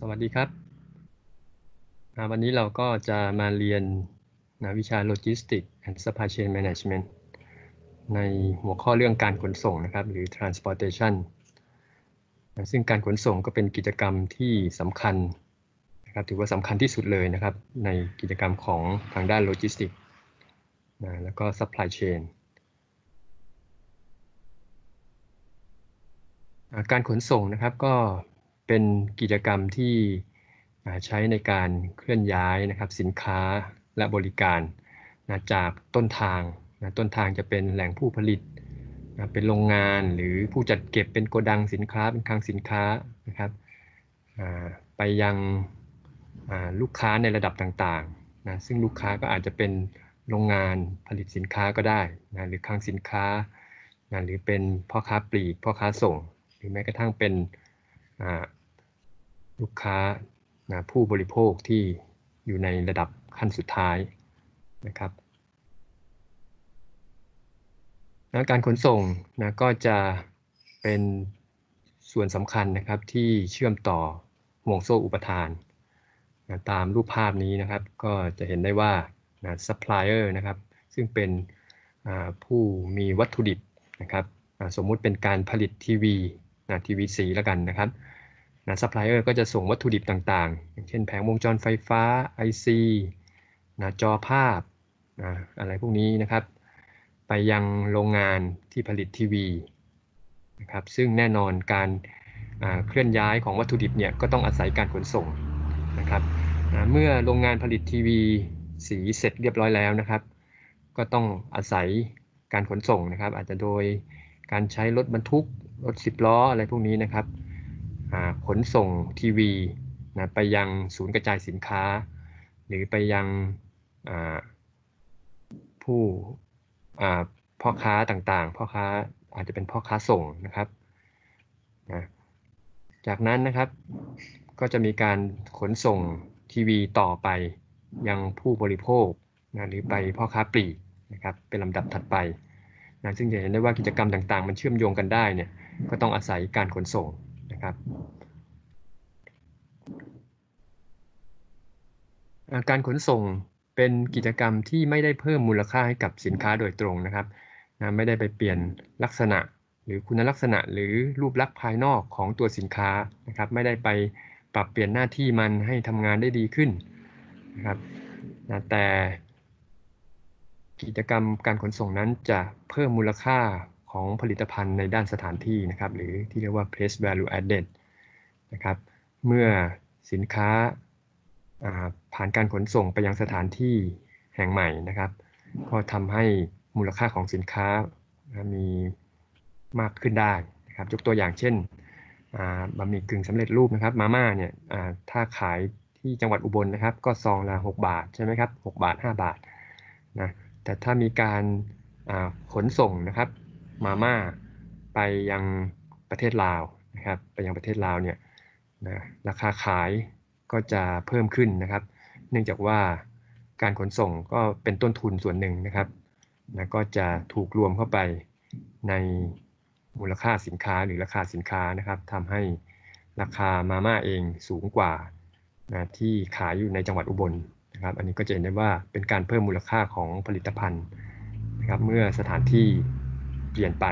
สวัสดีครับ วันนี้เราก็จะมาเรียนนะวิชาโลจิสติกส์และ supply chain management ในหัวข้อเรื่องการขนส่งนะครับ หรือ transportation นะซึ่งการขนส่งก็เป็นกิจกรรมที่สำคัญนะครับถือว่าสำคัญที่สุดเลยนะครับ ในกิจกรรมของทางด้านโลจิสติกส์แล้วก็ supply chain การขนส่งนะครับก็เป็นกิจกรรมที่ใช้ในการเคลื่อนย้ายนะครับสินค้าและบริการนะจากต้นทางนะต้นทางจะเป็นแหล่งผู้ผลิตนะเป็นโรงงานหรือผู้จัดเก็บเป็นโกดังสินค้าเป็นคลังสินค้านะครับไปยังลูกค้าในระดับต่างๆนะซึ่งลูกค้าก็อาจจะเป็นโรงงานผลิตสินค้าก็ได้นะหรือคลังสินค้านะหรือเป็นพ่อค้าปลีกพ่อค้าส่ง หรือแม้กระทั่งเป็นลูกค้านะผู้บริโภคที่อยู่ในระดับขั้นสุดท้ายนะครับนะการขนส่งนะก็จะเป็นส่วนสำคัญนะครับที่เชื่อมต่อห่วงโซ่อุปทานนะตามรูปภาพนี้นะครับก็จะเห็นได้ว่านะซัพพลายเออร์นะครับซึ่งเป็นผู้มีวัตถุดิบนะครับสมมุติเป็นการผลิตทีวีนะีสีแล้วกันนะครับนะซัพพลายเออร์ก็จะส่งวัตถุดิบต่างๆอย่าง เช่นแผงวงจรไฟฟ้า IC นะจอภาพนะอะไรพวกนี้นะครับ ไปยังโรงงานที่ผลิตทีวีนะครับ ซึ่งแน่นอนการเคลื่อนย้ายของวัตถุดิบเนี่ยก็ต้องอาศัยการขนส่งนะครับนะเมื่อโรงงานผลิตทีวีสีเสร็จเรียบร้อยแล้วนะครับ ก็ต้องอาศัยการขนส่งนะครับ อาจจะโดยการใช้รถบรรทุกรถสิบล้ออะไรพวกนี้นะครับ ขนส่งทีวีนะไปยังศูนย์กระจายสินค้า หรือไปยังผู้พ่อค้าต่างๆ พ่อค้าอาจจะเป็นพ่อค้าส่งนะครับนะจากนั้นนะครับก็จะมีการขนส่งทีวีต่อไปยังผู้บริโภคนะหรือไปพ่อค้าปลีกนะครับเป็นลำดับถัดไปนะซึ่งจะเห็นได้ว่ากิจกรรมต่างๆ มันเชื่อมโยงกันได้เนี่ยก็ต้องอาศัยการขนส่งนะครับ การขนส่งเป็นกิจกรรมที่ไม่ได้เพิ่มมูลค่าให้กับสินค้าโดยตรงนะครับนะไม่ได้ไปเปลี่ยนลักษณะหรือคุณลักษณะหรือรูปลักษณ์ภายนอกของตัวสินค้านะครับไม่ได้ไปปรับเปลี่ยนหน้าที่มันให้ทำงานได้ดีขึ้นนะครับนะแต่กิจกรรมการขนส่งนั้นจะเพิ่มมูลค่าของผลิตภัณฑ์ในด้านสถานที่นะครับ หรือที่เรียกว่า place value added นะครับเมื่อสินค้าผ่านการขนส่งไปยังสถานที่แห่งใหม่นะครับก็ทำให้มูลค่าของสินค้ามีมากขึ้นได้นะครับยกตัวอย่างเช่นบะหมี่กึ่งสำเร็จรูปนะครับมาม่าเนี่ยถ้าขายที่จังหวัดอุบลนนะครับก็ซองละ6บาท ใช่ไหมครับ 6 บาท 5 บาทนะแต่ถ้ามีการขนส่งนะครับมาม่า ไปยังประเทศลาวนะครับไปยังประเทศลาวเนี่ยนะราคาขายก็จะเพิ่มขึ้นนะครับ เนื่องจากว่าการขนส่งก็เป็นต้นทุนส่วนหนึ่งนะครับนะก็จะถูกรวมเข้าไปในมูลค่าสินค้าหรือราคาสินค้านะครับทำให้ราคามาม่าเองสูงกว่านะที่ขายอยู่ในจังหวัดอุบลนะครับ อันนี้ก็จะเห็นได้ว่าเป็นการเพิ่มมูลค่าของผลิตภัณฑ์นะครับเมื่อสถานที่เปลี่ยนไป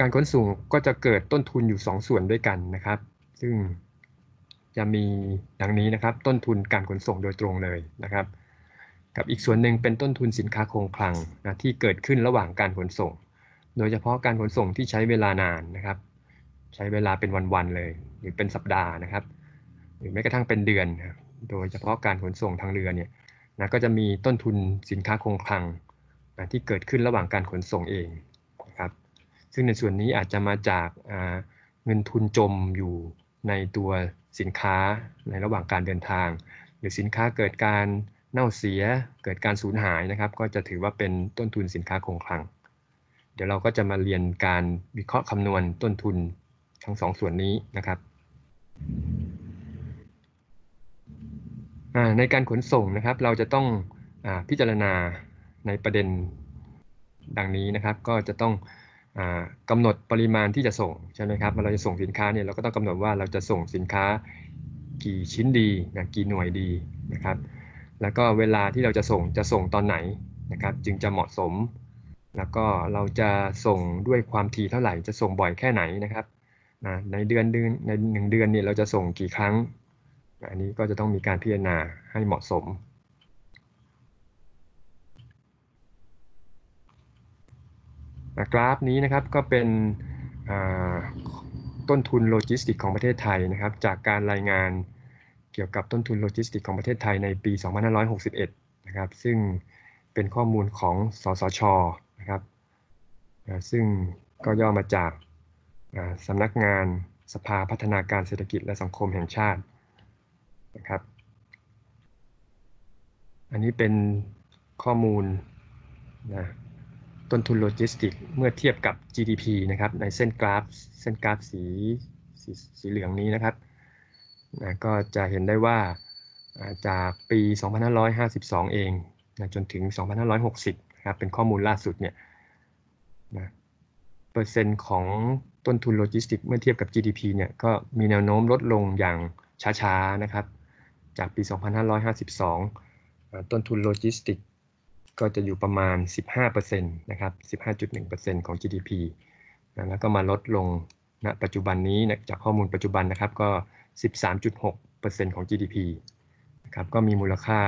การขนส่งก็จะเกิดต้นทุนอยู่ 2 ส่วนด้วยกันนะครับ ซึ่งจะมีอย่างนี้นะครับ ต้นทุนการขนส่งโดยตรงเลยนะครับ กับอีกส่วนหนึ่งเป็นต้นทุนสินค้าคงคลังนะ ที่เกิดขึ้นระหว่างการขนส่ง โดยเฉพาะการขนส่งที่ใช้เวลานานนะครับ ใช้เวลาเป็นวันๆเลย หรือเป็นสัปดาห์นะครับ หรือแม้กระทั่งเป็นเดือน โดยเฉพาะการขนส่งทางเรือเนี่ยนะก็จะมีต้นทุนสินค้าคงคลังนะที่เกิดขึ้นระหว่างการขนส่งเองนะครับ ซึ่งในส่วนนี้อาจจะมาจากเงินทุนจมอยู่ในตัวสินค้าในระหว่างการเดินทาง หรือสินค้าเกิดการเน่าเสียเกิดการสูญหายนะครับ ก็จะถือว่าเป็นต้นทุนสินค้าคงคลัง เดี๋ยวเราก็จะมาเรียนการวิเคราะห์คำนวณต้นทุนทั้งสองส่วนนี้นะครับในการขนส่งนะครับเราจะต้องอพิจารณาในประเด็นดังนี้นะครับก็จะต้องกำหนดปริมาณที่จะส่งใช่ไหมครับเราจะส่งสินค้าเนี่ยเราก็ต้องกำหนดว่าเราจะส่งสินค้ากี่ชิ้นดีนะกี่หน่วยดีนะครับแล้วก็เวลาที่เราจะส่งจะส่งตอนไหนนะครับจึงจะเหมาะสม แล้วก็เราจะส่งด้วยความถี่เท่าไหร่ จะส่งบ่อยแค่ไหนนะครับนะในเดือนเดือนในหนึ่งเดือนเนี่ยเราจะส่งกี่ครั้งอันนี้ก็จะต้องมีการพิจารณาให้เหมาะสม กราฟนี้นะครับก็เป็นต้นทุนโลจิสติกของประเทศไทยนะครับ จากการรายงานเกี่ยวกับต้นทุนโลจิสติกของประเทศไทยในปี 2561 นะครับซึ่งเป็นข้อมูลของสสชนะครับซึ่งก็ย่อมาจากสำนักงานสภาพัฒนาการเศรษฐกิจและสังคมแห่งชาตินะครับอันนี้เป็นข้อมูลนะต้นทุนโลจิสติกเมื่อเทียบกับ GDP นะครับในเส้นกราฟเส้นกราฟสีสสีเหลืองนี้นะครับนะก็จะเห็นได้ว่าจากปี 2552 เองนะจนถึง 2560นะครับเป็นข้อมูลล่าสุดเนี่ยนะเปอร์เซ็นต์ของต้นทุนโลจิสติกเมื่อเทียบกับ GDP เนี่ยก็มีแนวโน้มลดลงอย่างช้าๆนะครับจากปี 2552 ต้นทุนโลจิสติกก็จะอยู่ประมาณ 15%นะครับ 15.1%ของ GDP แล้วก็มาลดลงณนะปัจจุบันนี้นะจากข้อมูลปัจจุบันนะครับ ก็ 13.6%ของ GDP นะครับ ก็มีมูลค่า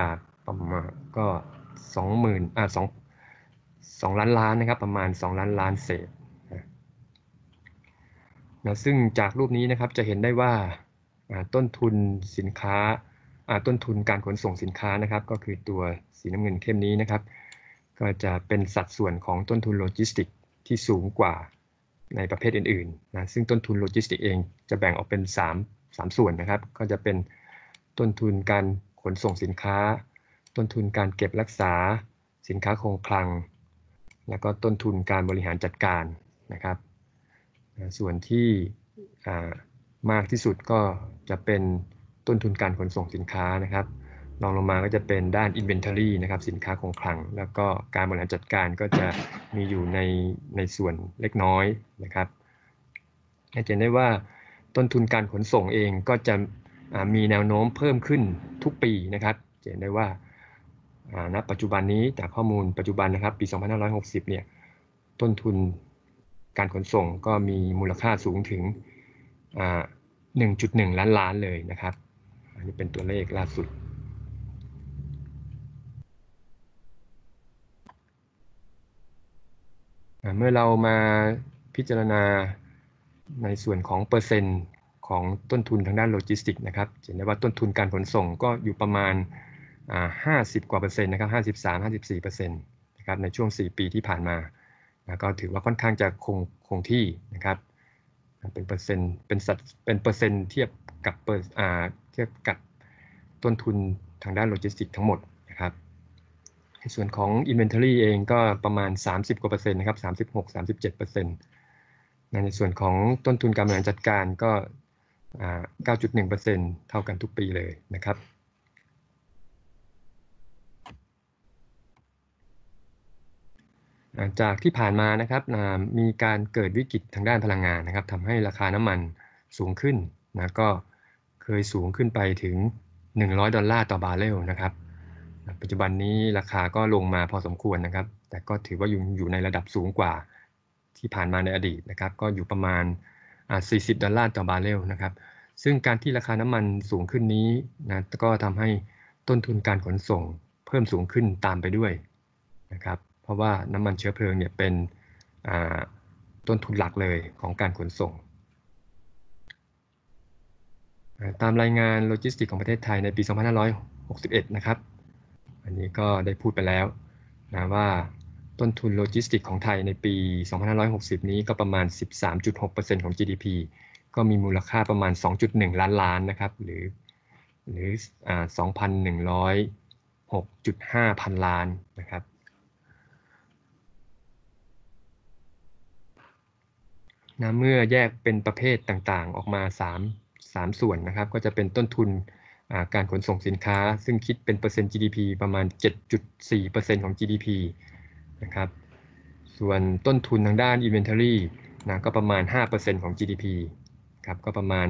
ประมาณก็ 20,000อ่า2 2 ล้านล้านนะครับ ประมาณ 2 ล้านล้านเศษนะซึ่งจากรูปนี้นะครับ จะเห็นได้ว่าต้นทุนสินค้าต้นทุนการขนส่งสินค้านะครับ ก็คือตัวสีน้ำเงินเข้มนี้นะครับ ก็จะเป็นสัดส่วนของต้นทุนโลจิสติก ที่สูงกว่าในประเภทอื่นๆนะซึ่งต้นทุนโลจิสติก เองจะแบ่งออกเป็น3 3ส่วนนะครับ ก็จะเป็นต้นทุนการขนส่งสินค้า ต้นทุนการเก็บรักษา สินค้าคงคลัง แล้วก็ต้นทุนการบริหารจัดการนะครับ ส่วนที่มากที่สุดก็จะเป็นต้นทุนการขนส่งสินค้านะครับรองลงมาก็จะเป็นด้าน Inventory นะครับสินค้าคงคลัง แล้วก็การบริหารจัดการก็จะมีอยู่ในในส่วนเล็กน้อยนะครับจะเห็นได้ว่าต้นทุนการขนส่งเองก็จะมีแนวโน้มเพิ่มขึ้นทุกปีนะครับจะเห็นได้ว่าณปัจจุบันนี้จากข้อมูลปัจจุบันนะครับปี 2560 เนี่ยต้นทุนการขนส่งก็มีมูลค่าสูงถึง 1.1 ล้านล้านเลยนะครับอันนี้เป็นตัวเลขล่าสุด เมื่อเรามาพิจารณาในส่วนของเปอร์เซ็นต์ของต้นทุนทางด้านโลจิสติกส์นะครับ เห็นได้ว่าต้นทุนการขนส่งก็อยู่ประมาณ 50 กว่าเปอร์เซ็นต์นะครับ 53 54เปอร์เซ็นต์นะครับ ในช่วง 4 ปีที่ผ่านมา้วก็ถือว่าค่อนข้างจะคงคงที่นะครับ เป็นเปอร์เซ็นต์เป็นสัด เป็นเปอร์เซ็นต์เทียบกับเปอร์จะกัดต้นทุนทางด้านโลจิสติกทั้งหมดนะครับ ในส่วนของ Inventory เองก็ประมาณ 30กว่าเปอร์เซ็นต์นะครับ 36 37เปอร์เซ็นต์ในส่วนของต้นทุนการบริหารจัดการก็9.1เปอร์เซ็นต์เท่ากันทุกปีเลยนะครับจากที่ผ่านมานะครับมีการเกิดวิกฤตทางด้านพลังงานนะครับทำให้ราคาน้ำมันสูงขึ้นนะก็เคยสูงขึ้นไปถึง 100 ดอลลาร์ต่อบาร์เรลนะครับปัจจุบันนี้ราคาก็ลงมาพอสมควรนะครับ แต่ก็ถือว่าอยู่อยู่ในระดับสูงกว่าที่ผ่านมาในอดีตนะครับ ก็อยู่ประมาณ40ดอลลาร์ต่อบาร์เรลนะครับ ซึ่งการที่ราคาน้ำมันสูงขึ้นนี้นะ ก็ทำให้ต้นทุนการขนส่งเพิ่มสูงขึ้นตามไปด้วยนะครับ เพราะว่าน้ำมันเชื้อเพลิงเนี่ยเป็นต้นทุนหลักเลยของการขนส่งตามรายงานโลจิสติกของประเทศไทยในปี 2561 นะครับ อันนี้ก็ได้พูดไปแล้วนะว่าต้นทุนโลจิสติกของไทยในปี 2560 นี้ก็ประมาณ 13.6%ของ GDP ก็มีมูลค่าประมาณ 2.1 ล้านล้านนะครับ หรือหรือ2,106.5 พันล้านนะครับ นะเมื่อแยกเป็นประเภทต่างๆ ออกมา 3 3ส่วนนะครับก็จะเป็นต้นทุนการขนส่งสินค้าซึ่งคิดเป็นเปอร์เซ็นต์ GDP ประมาณ 7.4%ของ GDP นะครับส่วนต้นทุนทางด้าน Inventory นะก็ประมาณ 5%ของ GDP ครับก็ประมาณ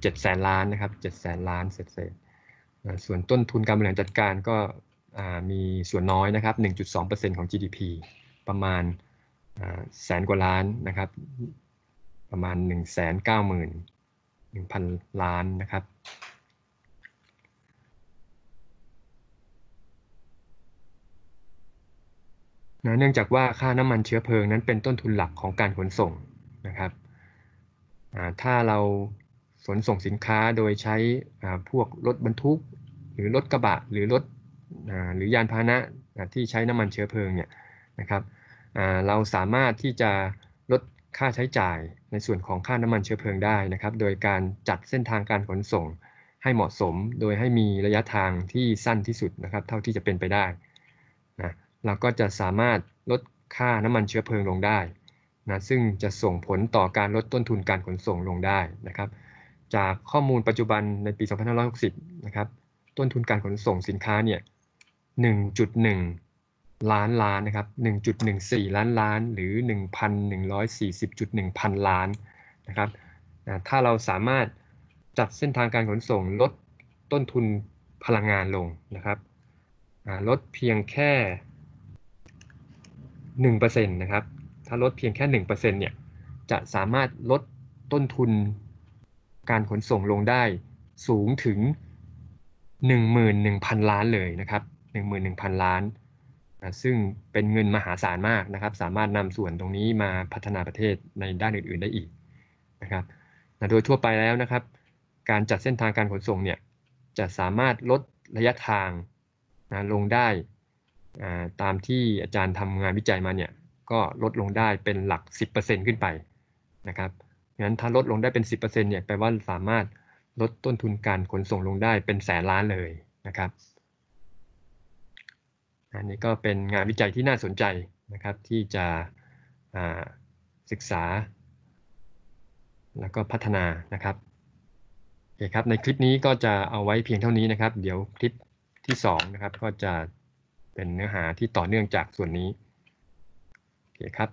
เจ็ดแสนล้านนะครับเจ็ดแสนล้านเสรเศษส่วนต้นทุนการบริหารจัดการก็มีส่วนน้อยนะครับ1.2%ของ GDP ประมาณแสนกว่าล้านนะครับประมาณ 1 9 0 0 0 0 0 0 ล้านนะครับนะเนื่องจากว่าค่าน้ำมันเชื้อเพลิงนั้นเป็นต้นทุนหลักของการขนส่งนะครับถ้าเราขนส่งสินค้าโดยใช้พวกรถบรรทุกหรือรถกระบะหรือรถหรือยานพาหนะที่ใช้น้ำมันเชื้อเพลิงเนี่ยนะครับเราสามารถที่จะค่าใช้จ่ายในส่วนของค่าน้ำมันเชื้อเพลิงได้นะครับ โดยการจัดเส้นทางการขนส่งให้เหมาะสม โดยให้มีระยะทางที่สั้นที่สุดนะครับ เท่าที่จะเป็นไปได้นะเราก็จะสามารถลดค่าน้ำมันเชื้อเพลิงลงได้นะซึ่งจะส่งผลต่อการลดต้นทุนการขนส่งลงได้นะครับ จากข้อมูลปัจจุบันในปี2560นะครับ ต้นทุนการขนส่งสินค้าเนี่ย1.1ล้านล้านนะครับ1.14 ล้านล้านหรือ 1,140.1พันล้านนะครับถ้าเราสามารถจัดเส้นทางการขนส่งลดต้นทุนพลังงานลงนะครับลดเพียงแค่1%นะครับ ถ้าลดเพียงแค่1%เนี่ย จะสามารถลดต้นทุนการขนส่งลงได้สูงถึง11,000 ล้านเลยนะครับ11,000 ล้านซึ่งเป็นเงินมหาศาลมากนะครับสามารถนำส่วนตรงนี้มาพัฒนาประเทศในด้านอื่นๆได้อีกนะครับโดยทั่วไปแล้วนะครับ การจัดเส้นทางการขนส่งเนี่ยจะสามารถลดระยะทางนะลงได้ตามที่อาจารย์ทำงานวิจัยมาเนี่ยก็ลดลงได้เป็นหลัก 10%ขึ้นไปนะครับงั้นถ้าลดลงได้เป็น 10%เนี่ยแปลว่าสามารถลดต้นทุนการขนส่งลงได้เป็นแสนล้านเลยนะครับอันนี้ก็เป็นงานวิจัยที่น่าสนใจนะครับ ที่จะศึกษาแล้วก็พัฒนานะครับโอเคครับในคลิปนี้ก็จะเอาไว้เพียงเท่านี้นะครับ เดี๋ยวคลิปที่2นะครับก็จะเป็นเนื้อหาที่ต่อเนื่องจากส่วนนี้โอเคครับ